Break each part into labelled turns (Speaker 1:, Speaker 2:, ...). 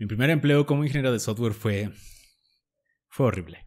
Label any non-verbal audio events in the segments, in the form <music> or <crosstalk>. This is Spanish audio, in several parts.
Speaker 1: Mi primer empleo como ingeniero de software fue... fue horrible.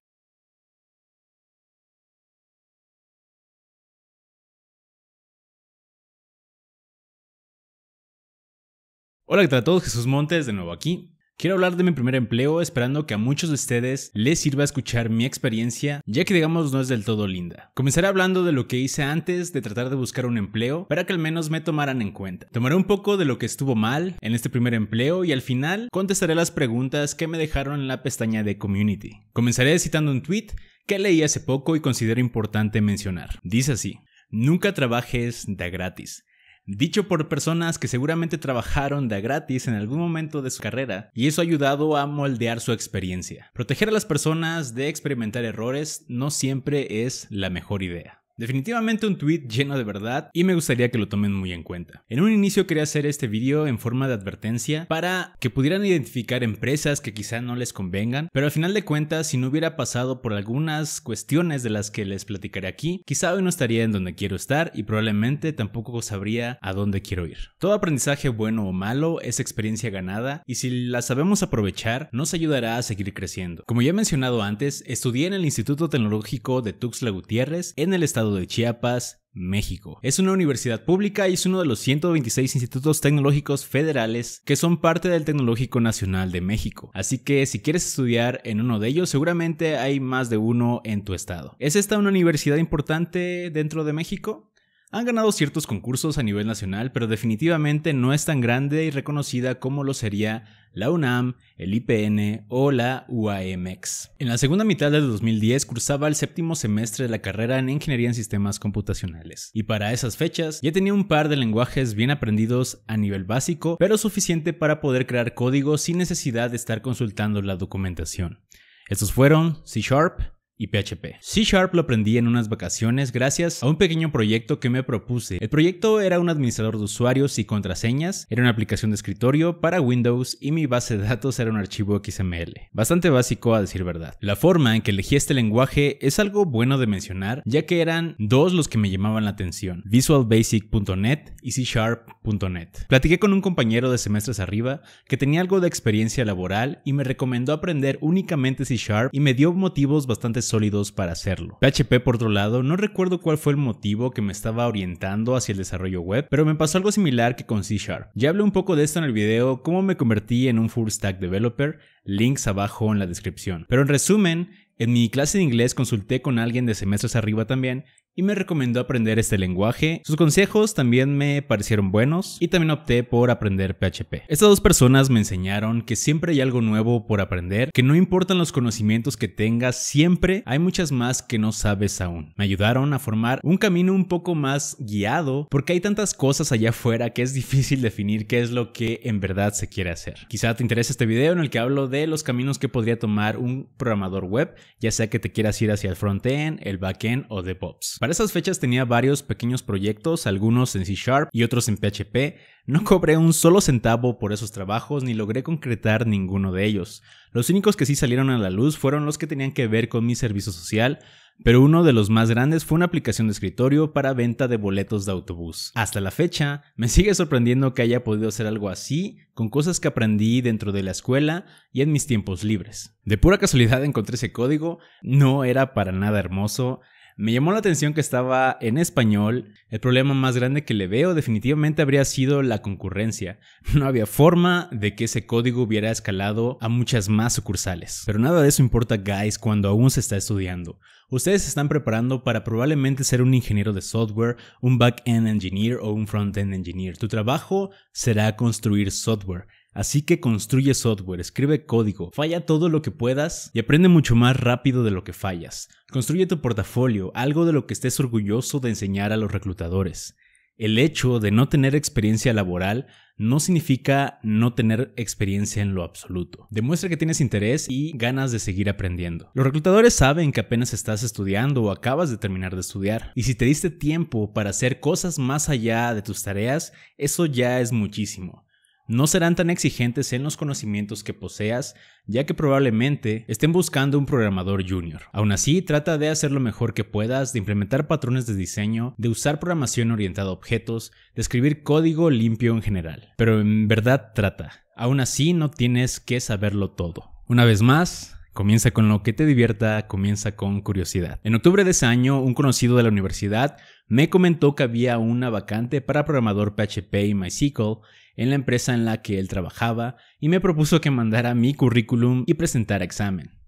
Speaker 1: Hola, ¿qué tal a todos? Jesús Montes de nuevo aquí. Quiero hablar de mi primer empleo esperando que a muchos de ustedes les sirva escuchar mi experiencia, ya que digamos no es del todo linda. Comenzaré hablando de lo que hice antes de tratar de buscar un empleo para que al menos me tomaran en cuenta. Tomaré un poco de lo que estuvo mal en este primer empleo y al final contestaré las preguntas que me dejaron en la pestaña de community. Comenzaré citando un tweet que leí hace poco y considero importante mencionar. Dice así, nunca trabajes de gratis dicho por personas que seguramente trabajaron de gratis en algún momento de su carrera y eso ha ayudado a moldear su experiencia. Proteger a las personas de experimentar errores no siempre es la mejor idea. Definitivamente un tweet lleno de verdad y me gustaría que lo tomen muy en cuenta. En un inicio quería hacer este video en forma de advertencia para que pudieran identificar empresas que quizá no les convengan, pero al final de cuentas si no hubiera pasado por algunas cuestiones de las que les platicaré aquí, quizá hoy no estaría en donde quiero estar y probablemente tampoco sabría a dónde quiero ir. Todo aprendizaje bueno o malo es experiencia ganada y si la sabemos aprovechar nos ayudará a seguir creciendo. Como ya he mencionado antes, estudié en el Instituto Tecnológico de Tuxtla Gutiérrez en el estado de Chiapas, México. Es una universidad pública y es uno de los 126 institutos tecnológicos federales que son parte del Tecnológico Nacional de México. Así que si quieres estudiar en uno de ellos, seguramente hay más de uno en tu estado. ¿Es esta una universidad importante dentro de México? Han ganado ciertos concursos a nivel nacional, pero definitivamente no es tan grande y reconocida como lo sería la UNAM, el IPN o la UAMX. En la segunda mitad del 2010 cursaba el séptimo semestre de la carrera en Ingeniería en Sistemas Computacionales, y para esas fechas ya tenía un par de lenguajes bien aprendidos a nivel básico, pero suficiente para poder crear código sin necesidad de estar consultando la documentación. Estos fueron C Sharp, y PHP. C Sharp lo aprendí en unas vacaciones gracias a un pequeño proyecto que me propuse. El proyecto era un administrador de usuarios y contraseñas, era una aplicación de escritorio para Windows y mi base de datos era un archivo XML. Bastante básico a decir verdad. La forma en que elegí este lenguaje es algo bueno de mencionar, ya que eran dos los que me llamaban la atención, visualbasic.net y Sharp.net. Platiqué con un compañero de semestres arriba que tenía algo de experiencia laboral y me recomendó aprender únicamente C Sharp y me dio motivos bastante sólidos para hacerlo. PHP, por otro lado, no recuerdo cuál fue el motivo que me estaba orientando hacia el desarrollo web, pero me pasó algo similar que con C Sharp. Ya hablé un poco de esto en el video, cómo me convertí en un full stack developer, links abajo en la descripción. Pero en resumen, en mi clase de inglés consulté con alguien de semestres arriba también y me recomendó aprender este lenguaje. Sus consejos también me parecieron buenos y también opté por aprender PHP. Estas dos personas me enseñaron que siempre hay algo nuevo por aprender, que no importan los conocimientos que tengas, siempre hay muchas más que no sabes aún. Me ayudaron a formar un camino un poco más guiado porque hay tantas cosas allá afuera que es difícil definir qué es lo que en verdad se quiere hacer. Quizá te interese este video en el que hablo de los caminos que podría tomar un programador web, ya sea que te quieras ir hacia el frontend, el backend o DevOps. Para esas fechas tenía varios pequeños proyectos, algunos en C Sharp y otros en PHP. No cobré un solo centavo por esos trabajos ni logré concretar ninguno de ellos. Los únicos que sí salieron a la luz fueron los que tenían que ver con mi servicio social, pero uno de los más grandes fue una aplicación de escritorio para venta de boletos de autobús. Hasta la fecha, me sigue sorprendiendo que haya podido hacer algo así con cosas que aprendí dentro de la escuela y en mis tiempos libres. De pura casualidad encontré ese código, no era para nada hermoso, me llamó la atención que estaba en español. El problema más grande que le veo definitivamente habría sido la concurrencia. <laughs> No había forma de que ese código hubiera escalado a muchas más sucursales. Pero nada de eso importa, guys, cuando aún se está estudiando. Ustedes se están preparando para probablemente ser un ingeniero de software, un back-end engineer o un front-end engineer. Tu trabajo será construir software. Así que construye software, escribe código, falla todo lo que puedas y aprende mucho más rápido de lo que fallas. Construye tu portafolio, algo de lo que estés orgulloso de enseñar a los reclutadores. El hecho de no tener experiencia laboral no significa no tener experiencia en lo absoluto. Demuestra que tienes interés y ganas de seguir aprendiendo. Los reclutadores saben que apenas estás estudiando o acabas de terminar de estudiar. Y si te diste tiempo para hacer cosas más allá de tus tareas, eso ya es muchísimo. No serán tan exigentes en los conocimientos que poseas, ya que probablemente estén buscando un programador junior. Aún así, trata de hacer lo mejor que puedas, de implementar patrones de diseño, de usar programación orientada a objetos, de escribir código limpio en general. Pero en verdad trata. Aún así, no tienes que saberlo todo. Una vez más, Comienza con lo que te divierta, comienza con curiosidad. En octubre de ese año, un conocido de la universidad me comentó que había una vacante para programador PHP y MySQL en la empresa en la que él trabajaba y me propuso que mandara mi currículum y presentara examen.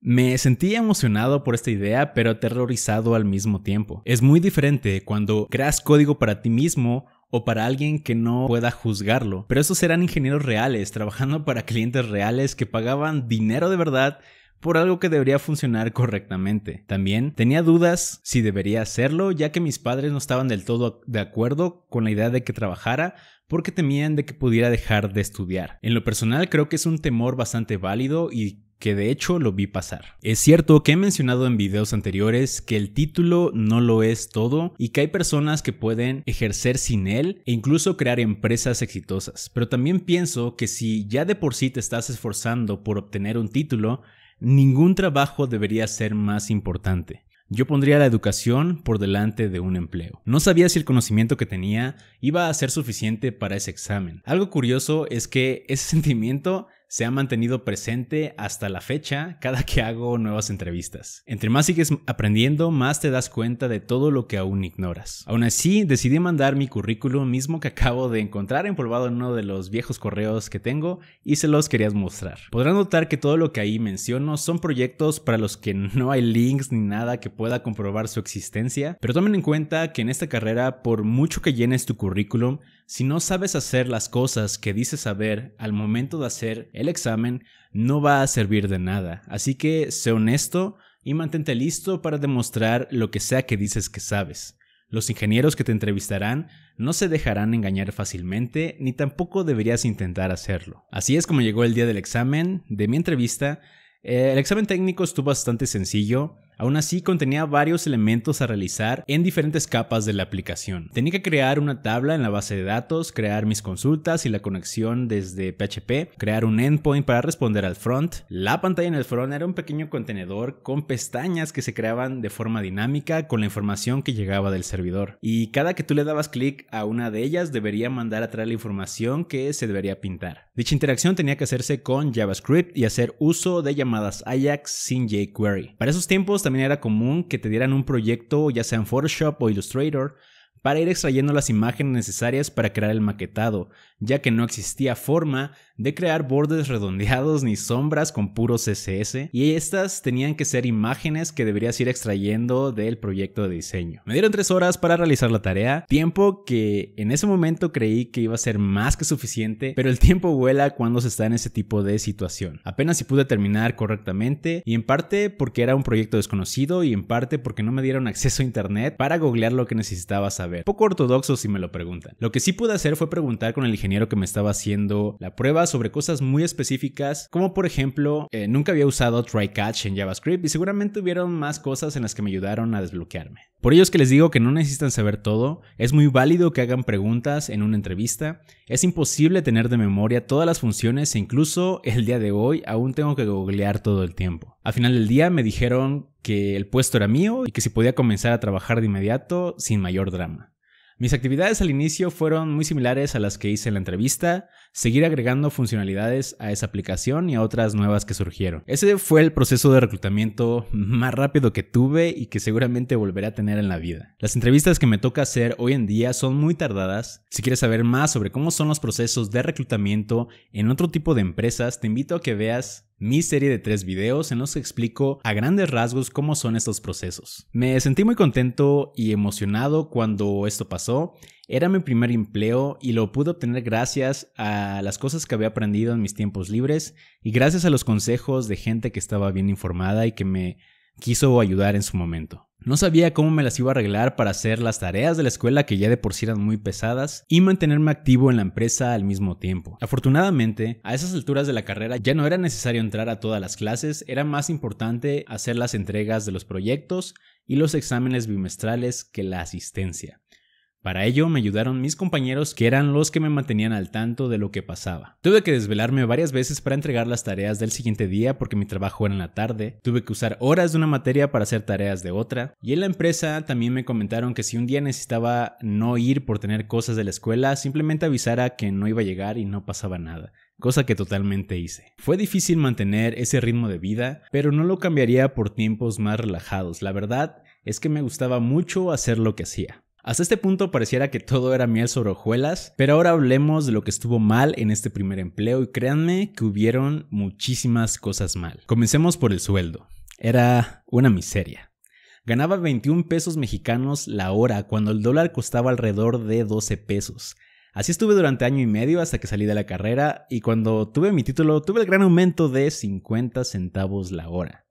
Speaker 1: Me sentí emocionado por esta idea, pero aterrorizado al mismo tiempo. Es muy diferente cuando creas código para ti mismo o para alguien que no pueda juzgarlo. Pero esos eran ingenieros reales, trabajando para <laughs> clientes reales que pagaban dinero de verdad por algo que debería funcionar correctamente. También tenía dudas si debería hacerlo, ya que mis padres no estaban del todo de acuerdo con la idea de que trabajara porque temían de que pudiera dejar de estudiar. En lo personal creo que es un temor bastante válido y que de hecho lo vi pasar. Es cierto que he mencionado en videos anteriores que el título no lo es todo y que hay personas que pueden ejercer sin él e incluso crear empresas exitosas, pero también pienso que si ya de por sí te estás esforzando por obtener un título, ningún trabajo debería ser más importante. Yo pondría la educación por delante de un empleo. No sabía si el conocimiento que tenía iba a ser suficiente para ese examen. Algo curioso es que ese <laughs> sentimiento se ha mantenido presente hasta la fecha cada que hago nuevas entrevistas. Entre más sigues aprendiendo, más te das cuenta de todo lo que aún ignoras. Aún así, decidí mandar mi currículum mismo que acabo de encontrar empolvado en uno de los viejos correos que tengo y se los quería mostrar. Podrán notar que todo lo que ahí menciono son proyectos para los que no hay links ni nada que pueda comprobar su existencia, pero tomen en cuenta que en esta carrera, por mucho que llenes tu currículum, si no sabes hacer las cosas que dices saber al momento de hacer el examen, no va a servir de nada. Así que sé honesto y mantente listo para demostrar lo que sea que dices que sabes. Los ingenieros que te entrevistarán no se dejarán engañar fácilmente, ni tampoco deberías intentar hacerlo. Así es como llegó el día del examen, de mi entrevista. Eh, el examen técnico estuvo bastante sencillo, Aún así, contenía varios elementos a realizar en diferentes capas de la aplicación. Tenía que crear una tabla en la base de datos, crear mis consultas y la conexión desde PHP, crear un endpoint para responder al front. La pantalla en el front era un pequeño contenedor con pestañas que se creaban de forma dinámica con la información que llegaba del servidor. Y cada que tú le dabas clic a una de ellas, debería mandar traer la información que se debería pintar. Dicha interacción tenía que hacerse con JavaScript y hacer uso de llamadas Ajax sin jQuery. Para esos tiempos, era común que te dieran un proyecto, ya sea en Photoshop o Illustrator, para ir extrayendo las imágenes necesarias para crear el maquetado, ya que no existía forma de crear bordes redondeados ni sombras con puro CSS y estas tenían que ser imágenes que deberías ir extrayendo del proyecto de diseño. Me dieron tres horas para realizar la tarea, tiempo que en ese momento creí que iba a ser más que suficiente, pero el tiempo vuela cuando se está en ese tipo de situación. Apenas si pude terminar correctamente y en parte porque era un proyecto desconocido y en parte porque no me dieron acceso a internet para googlear lo que necesitaba saber. Poco ortodoxo si me lo preguntan. Lo que sí pude hacer fue preguntar con el ingeniero que me estaba haciendo la prueba sobre cosas muy específicas, como por ejemplo, eh, nunca había usado try catch en JavaScript y seguramente hubieron más cosas en las que me ayudaron a desbloquearme. Por ello es que les digo que no necesitan saber todo, es muy válido que hagan preguntas en una entrevista, es imposible tener de memoria todas las funciones e incluso el día de hoy aún tengo que googlear todo el tiempo. Al final del día me dijeron que el puesto era mío y que si podía comenzar a trabajar de inmediato sin mayor drama. Mis actividades al inicio fueron muy similares a las que hice en la entrevista, seguir agregando funcionalidades a esa aplicación y a otras nuevas que surgieron. Ese fue el proceso de reclutamiento más rápido que tuve y que seguramente volveré a tener en la vida. Las entrevistas que me toca hacer hoy en día son muy tardadas. Si quieres saber más sobre cómo son los procesos de reclutamiento en otro tipo de empresas, te invito a que veas mi serie de tres videos en los que explico a grandes rasgos cómo son estos procesos. Me sentí muy contento y emocionado cuando esto pasó. Era mi primer empleo y lo pude obtener gracias a las cosas que había aprendido en mis tiempos libres y gracias a los consejos de gente que estaba bien informada y que me quiso ayudar en su momento. No sabía cómo me las iba a arreglar para hacer las tareas de la escuela que ya de por sí eran muy pesadas y mantenerme activo en la empresa al mismo tiempo. Afortunadamente, a esas alturas de la carrera ya no era necesario entrar a todas las clases, era más importante hacer las entregas de los proyectos y los exámenes bimestrales que la asistencia. Para ello me ayudaron mis compañeros que eran los que me mantenían al tanto de lo que pasaba. Tuve que desvelarme varias veces para entregar las tareas del siguiente día porque mi trabajo era en la tarde, tuve que usar horas de una materia para hacer tareas de otra y en la empresa también me comentaron que si un día necesitaba no ir por tener cosas de la escuela, simplemente avisara que no iba a llegar y no pasaba nada cosa que totalmente hice. Fue difícil mantener ese ritmo de vida, pero no lo cambiaría por tiempos más relajados. La verdad es que me gustaba mucho hacer lo que hacía. Hasta este punto pareciera que todo era miel sobre hojuelas, pero ahora hablemos de lo que estuvo mal en este primer empleo y créanme que hubieron muchísimas cosas mal. Comencemos por el sueldo. Era una miseria. Ganaba 21 pesos mexicanos la hora cuando el dólar costaba alrededor de 12 pesos. Así estuve durante año y medio hasta que salí de la carrera y cuando tuve mi título tuve el gran aumento de 50 centavos la hora.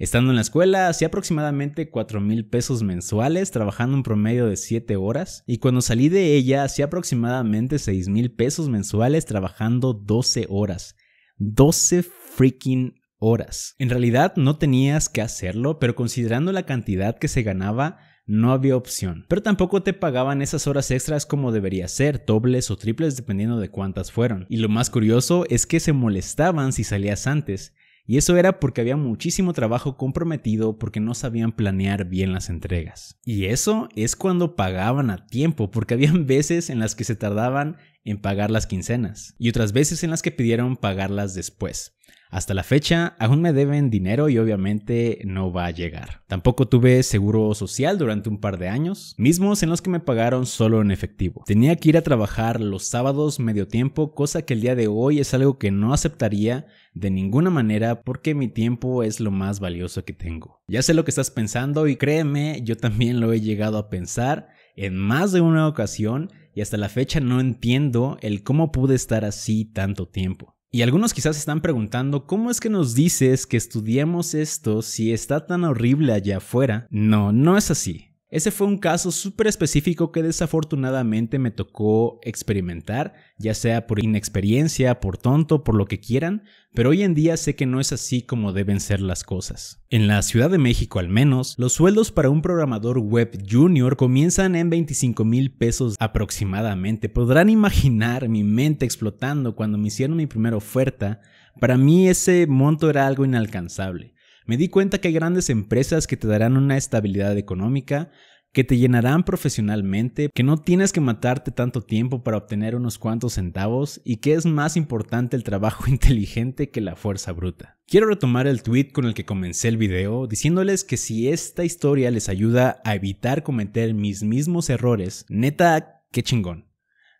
Speaker 1: Estando en la escuela hacía aproximadamente 4 mil pesos mensuales trabajando un promedio de 7 horas y cuando salí de ella hacía aproximadamente 6 mil pesos mensuales trabajando 12 horas. 12 freaking horas. En realidad no tenías que hacerlo, pero considerando la cantidad que se ganaba, no había opción. Pero tampoco te pagaban esas horas extras como debería ser, dobles o triples dependiendo de cuántas fueron. Y lo más curioso es que se molestaban si salías antes. Y eso era porque había muchísimo trabajo comprometido porque no sabían planear bien las entregas. Y eso es cuando pagaban a tiempo, porque habían <laughs> veces en las que se tardaban en pagar las quincenas y otras veces en las que pidieron pagarlas después. Hasta la fecha aún me deben dinero y obviamente no va a llegar. Tampoco tuve seguro social durante un par de años, mismos en los que me pagaron solo en efectivo. Tenía que ir a trabajar los sábados medio tiempo, cosa que el día de hoy es algo que no aceptaría de ninguna manera porque mi tiempo es lo más valioso que tengo. Ya sé lo que estás pensando y créeme, yo también lo he llegado a pensar en más de una ocasión y hasta la fecha no entiendo el cómo pude estar así tanto tiempo. Y algunos quizás están preguntando, ¿cómo es que nos dices que estudiemos esto si está tan horrible allá afuera? No, no es así. Ese fue un caso súper específico que desafortunadamente me tocó experimentar, ya sea por inexperiencia, por tonto, por lo que quieran, pero hoy en día sé que no es así como deben ser las cosas. En la Ciudad de México al menos, los sueldos para un programador web junior comienzan en 25 mil pesos aproximadamente. Podrán imaginar mi mente explotando cuando me hicieron mi primera oferta. Para mí ese monto era algo inalcanzable. Me di cuenta que hay grandes empresas que te darán una estabilidad económica, que te llenarán profesionalmente, que no tienes que matarte tanto tiempo para obtener unos cuantos centavos y que es más importante el trabajo <laughs> inteligente que la fuerza bruta. Quiero retomar el tweet con el que comencé el video diciéndoles que si esta historia les ayuda a evitar cometer mis mismos errores, neta, qué chingón.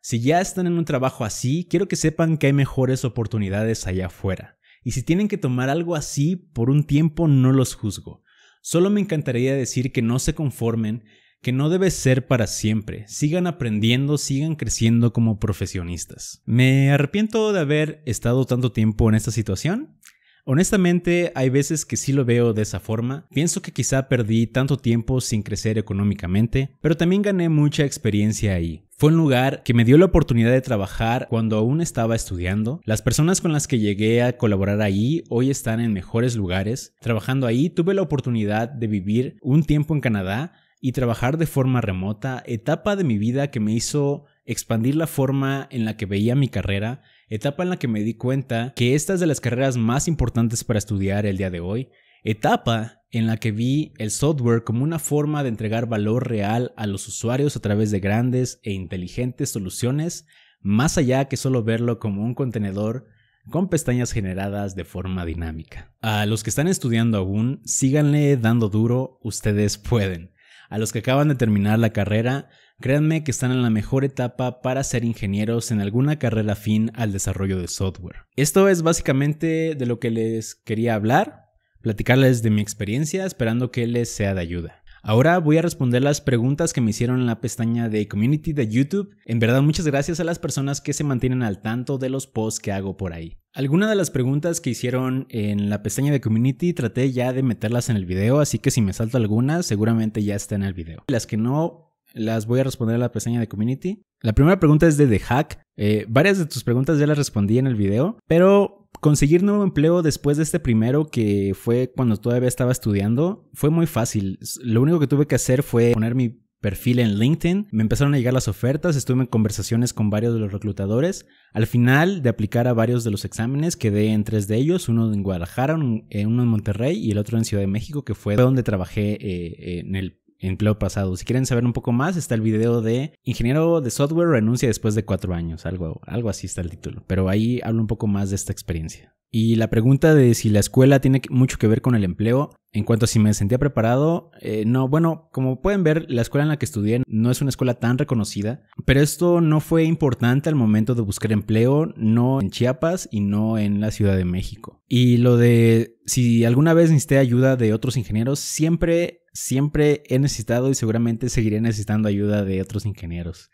Speaker 1: Si ya están en un trabajo así, quiero que sepan que hay mejores oportunidades allá afuera y si tienen que tomar algo así por un tiempo no los juzgo. Solo me encantaría decir que no se conformen, que no debe ser para siempre. Sigan aprendiendo, sigan creciendo como profesionistas. Me arrepiento de haber estado tanto tiempo en esta situación Honestamente, hay veces que sí lo veo de esa forma. Pienso que quizá perdí tanto tiempo sin crecer económicamente, pero también gané mucha experiencia ahí. Fue un lugar que me dio la oportunidad de trabajar cuando aún estaba estudiando. Las personas con las que llegué a colaborar ahí hoy están en mejores lugares. Trabajando ahí tuve la oportunidad de vivir un tiempo en Canadá y trabajar de forma remota, etapa de mi vida que me hizo expandir la forma en la que veía mi carrera etapa en la que me di cuenta que esta es de las carreras más importantes para estudiar el día de hoy, etapa en la que vi el software como una forma de entregar valor real a los usuarios a través de grandes e inteligentes soluciones, más allá que solo verlo como un contenedor con pestañas generadas de forma dinámica. A los que están estudiando aún, síganle dando duro, ustedes pueden. A los que acaban de terminar la carrera, Créanme que están en la mejor etapa para ser ingenieros en alguna carrera fin al desarrollo de software. Esto es básicamente de lo que les quería hablar, platicarles de mi experiencia esperando que les sea de ayuda. Ahora voy a responder las preguntas que me hicieron en la pestaña de community de YouTube. En verdad muchas gracias a las personas que se mantienen al tanto de los posts que hago por ahí. Algunas de las preguntas que hicieron en la pestaña de community traté ya de meterlas en el video, así que si me salto algunas seguramente ya está en el video. Las que no las voy a responder a la pestaña de community. La primera pregunta es de The Hack. Eh, varias de tus preguntas ya las respondí en el video, pero conseguir nuevo empleo después de este primero, que fue cuando todavía estaba estudiando, fue muy fácil. Lo único que tuve que hacer fue poner mi perfil en LinkedIn, me empezaron a llegar las ofertas, estuve en conversaciones con varios de los reclutadores. Al final de aplicar a varios de los exámenes, quedé en tres de ellos, uno en Guadalajara, eh, uno en Monterrey y el otro en Ciudad de México, que fue donde trabajé eh, en el empleo pasado. Si quieren saber un poco más, está el video de Ingeniero de Software renuncia después de cuatro años, algo, algo así está el título. Pero ahí hablo un poco más de esta experiencia. Y la pregunta de si la escuela tiene mucho que ver con el empleo, en cuanto a si me sentía preparado, eh, no, bueno, como pueden ver, la escuela en la que estudié no es una escuela tan reconocida, pero esto no fue importante al momento de buscar empleo, no en Chiapas y no en la Ciudad de México. Y lo de si alguna vez necesité ayuda de otros ingenieros, siempre, siempre he necesitado y seguramente seguiré necesitando ayuda de otros ingenieros.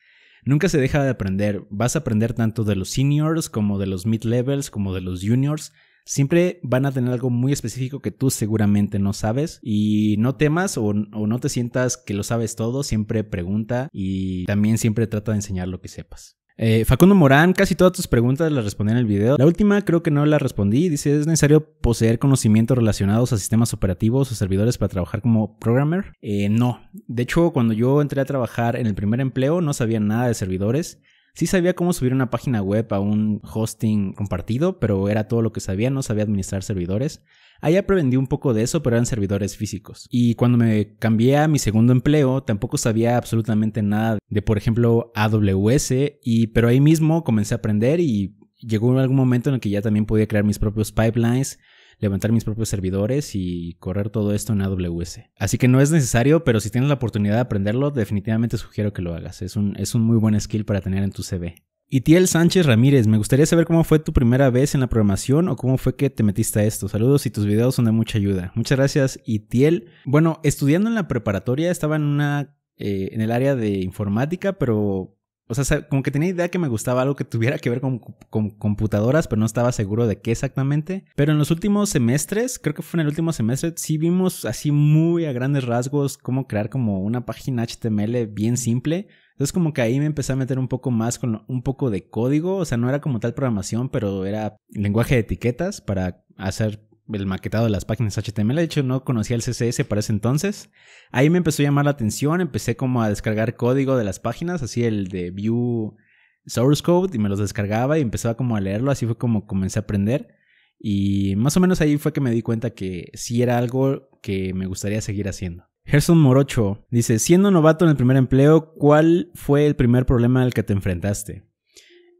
Speaker 1: Nunca se deja de aprender. Vas a aprender tanto de los seniors como de los mid-levels como de los juniors. Siempre van a tener algo muy específico que tú seguramente no sabes y no temas o, no te sientas que lo sabes todo, siempre pregunta y también siempre trata de enseñar lo que sepas. Eh, Facundo Morán, casi todas tus preguntas las respondí en el video. La última creo que no la respondí. Dice, ¿es necesario poseer conocimientos relacionados a sistemas operativos o servidores para trabajar como programmer? Eh, no. De hecho, cuando yo entré a trabajar en el primer empleo no sabía nada de servidores. Sí sabía cómo subir una página web a un hosting compartido, pero era todo lo que sabía, no sabía administrar servidores. Ahí aprendí un poco de eso, pero eran servidores físicos. Y cuando me cambié a mi segundo empleo, tampoco sabía absolutamente nada de, por ejemplo, AWS, y, pero ahí mismo comencé a aprender y llegó algún momento en el que ya también podía crear mis propios pipelines, levantar mis propios servidores y correr todo esto en AWS. Así que no es necesario, pero si tienes la oportunidad de aprenderlo, definitivamente sugiero que lo hagas. Es un, es un muy buen skill para tener en tu CV. Y Sánchez Ramírez, me gustaría saber cómo fue tu primera vez en la programación o cómo fue que te metiste a esto. Saludos y tus videos son de mucha ayuda. Muchas gracias, Itiel. Bueno, estudiando en la preparatoria estaba en una eh, en el área de informática, pero o sea, como que tenía idea que me gustaba algo que tuviera que ver con, computadoras, pero no estaba seguro de qué exactamente. Pero en los últimos semestres, creo que fue en el último semestre, sí vimos así muy a grandes rasgos cómo crear como una página HTML bien simple. Entonces como que ahí me empecé a meter un poco más con un poco de código, o sea, no era como tal programación, pero era lenguaje de etiquetas para hacer el maquetado de las páginas HTML. De hecho, no conocía el CSS para ese entonces. Ahí me empezó a llamar la atención. Empecé como a descargar código de las páginas, así el de View Source Code, y me los descargaba y empezaba como a leerlo. Así fue como comencé a aprender. Y más o menos ahí fue que me di cuenta que sí era algo que me gustaría seguir haciendo. Gerson Morocho dice, siendo novato en el primer empleo, ¿cuál fue el primer problema al que te enfrentaste?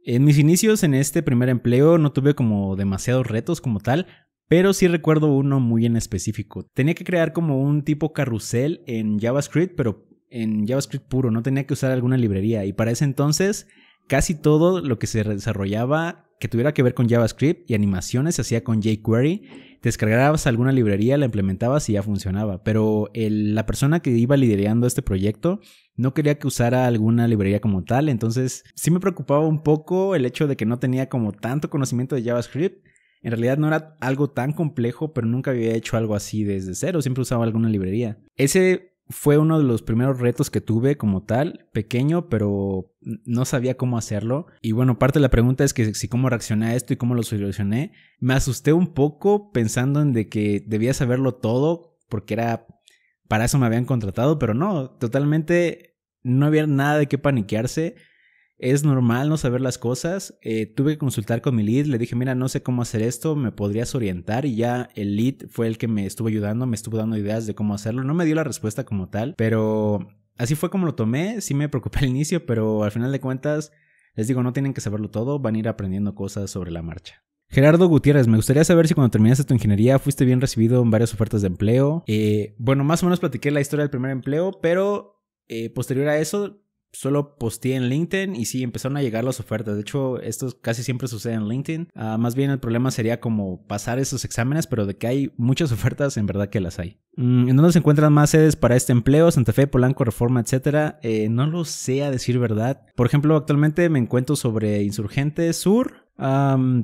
Speaker 1: En mis inicios en este primer empleo no tuve como demasiados retos como tal, pero sí recuerdo uno muy en específico. Tenía que crear como un tipo carrusel en JavaScript, pero en JavaScript puro, no tenía que usar alguna librería. Y para ese entonces, casi todo lo que se desarrollaba que tuviera que ver con JavaScript y animaciones se hacía con jQuery. Descargabas alguna librería, la implementabas y ya funcionaba. Pero la persona que iba liderando este proyecto no quería que usara alguna librería como tal. Entonces sí me preocupaba un poco el hecho de que no tenía como tanto conocimiento de JavaScript. En realidad no era algo tan complejo, pero nunca había hecho algo así desde cero, siempre usaba alguna librería. Ese fue uno de los primeros retos que tuve como tal, pequeño, pero no sabía cómo hacerlo. Y bueno, parte de la pregunta es que si cómo reaccioné a esto y cómo lo solucioné. Me asusté un poco pensando en de que debía saberlo todo porque era para eso me habían contratado, pero no, totalmente no había nada de qué paniquearse. Es normal no saber las cosas. Eh, tuve que consultar con mi lead, le dije, mira, no sé cómo hacer esto, me podrías orientar y ya el lead fue el que me estuvo ayudando, me estuvo dando ideas de cómo hacerlo. No me dio la respuesta como tal, pero así fue como lo tomé. Sí me preocupé <laughs> al inicio, pero al final de cuentas, les digo, no tienen que saberlo todo, van a ir aprendiendo cosas sobre la marcha. Gerardo Gutiérrez, me gustaría saber si cuando terminaste tu ingeniería fuiste bien recibido en varias ofertas de empleo. Eh, bueno, más o menos platiqué la historia del primer empleo, pero eh, posterior a eso solo posteé en LinkedIn y sí, empezaron a llegar las ofertas. De hecho, esto casi siempre sucede en LinkedIn. Ah, más bien el problema sería como pasar esos exámenes, pero de que hay muchas <laughs> ofertas, en verdad que las hay. Mm, ¿En dónde se encuentran más sedes para este empleo? Santa Fe, Polanco, Reforma, etcétera. Eh, no lo sé a decir verdad. Por ejemplo, actualmente me encuentro sobre Insurgente Sur.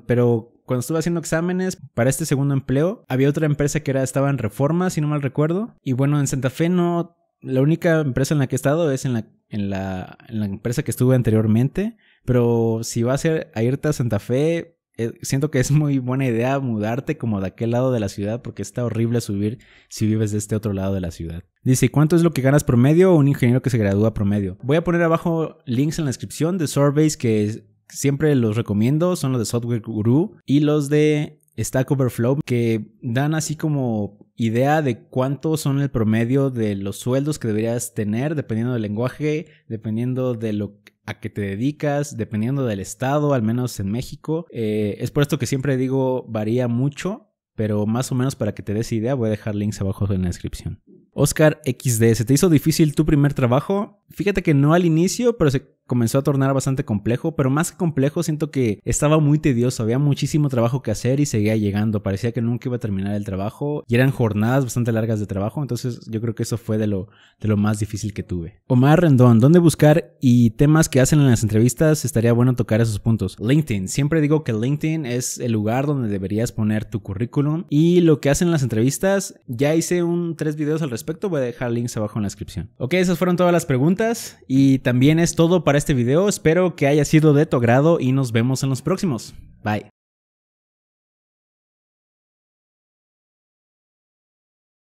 Speaker 1: pero cuando estuve haciendo exámenes para este segundo empleo, había otra empresa que era, estaba en reforma, si no mal recuerdo. Y bueno, en Santa Fe no. La única empresa en la que he estado es en la en la, en la empresa que estuve anteriormente, pero si vas a, irte a Santa Fe, eh, siento que es muy buena idea mudarte como de aquel lado de la ciudad porque está horrible subir si vives de este otro lado de la ciudad. Dice, ¿cuánto es lo que ganas promedio un ingeniero que se gradúa promedio? Voy a poner abajo links en la descripción de surveys que siempre los recomiendo, son los de Software Guru y los de Stack Overflow que dan así como idea de cuánto son el promedio de los sueldos que deberías tener, dependiendo del lenguaje, dependiendo de lo a que te dedicas, dependiendo del estado, al menos en México. Eh, es por esto que siempre digo varía mucho, pero más o menos para que te des idea voy a dejar links abajo en la descripción. Oscar XD, ¿se te hizo difícil tu primer trabajo? Fíjate que no al inicio, pero se comenzó a tornar bastante complejo, pero más que complejo siento que estaba muy tedioso, había muchísimo trabajo que hacer y seguía llegando, parecía que nunca iba a terminar el trabajo y eran jornadas bastante largas de trabajo, entonces yo creo que eso fue de lo, de lo más difícil que tuve. Omar Rendón, ¿dónde buscar y temas que hacen en las entrevistas? Estaría bueno tocar esos puntos. LinkedIn, siempre digo que LinkedIn es el lugar donde deberías poner tu currículum y lo que hacen en las entrevistas, ya hice un tres videos al respecto voy a dejar links abajo en la descripción. Ok, esas fueron todas las preguntas y también es todo para este video. Espero que haya sido de tu agrado y nos vemos en los próximos. Bye.